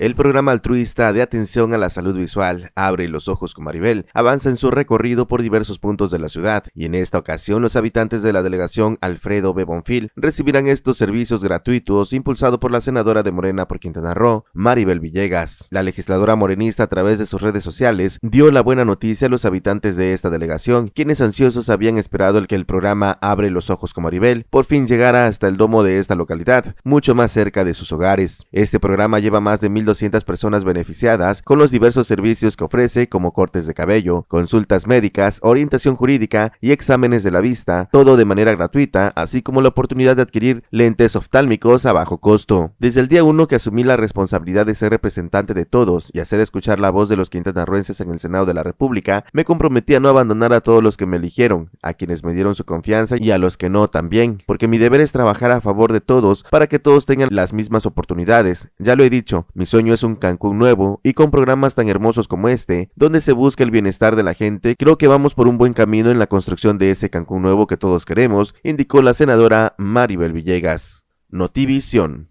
El programa altruista de atención a la salud visual, Abre los Ojos con Maribel, avanza en su recorrido por diversos puntos de la ciudad y en esta ocasión los habitantes de la delegación Alfredo Bebonfil recibirán estos servicios gratuitos impulsado por la senadora de Morena por Quintana Roo, Maribel Villegas. La legisladora morenista a través de sus redes sociales dio la buena noticia a los habitantes de esta delegación, quienes ansiosos habían esperado el que el programa Abre los Ojos con Maribel por fin llegara hasta el domo de esta localidad, mucho más cerca de sus hogares. Este programa lleva más de 200 personas beneficiadas con los diversos servicios que ofrece como cortes de cabello, consultas médicas, orientación jurídica y exámenes de la vista, todo de manera gratuita, así como la oportunidad de adquirir lentes oftálmicos a bajo costo. Desde el día 1 que asumí la responsabilidad de ser representante de todos y hacer escuchar la voz de los quintanarruenses en el Senado de la República, me comprometí a no abandonar a todos los que me eligieron, a quienes me dieron su confianza y a los que no también, porque mi deber es trabajar a favor de todos para que todos tengan las mismas oportunidades. Ya lo he dicho, mi es un Cancún nuevo y con programas tan hermosos como este, donde se busca el bienestar de la gente, creo que vamos por un buen camino en la construcción de ese Cancún nuevo que todos queremos, indicó la senadora Maribel Villegas. Notivisión.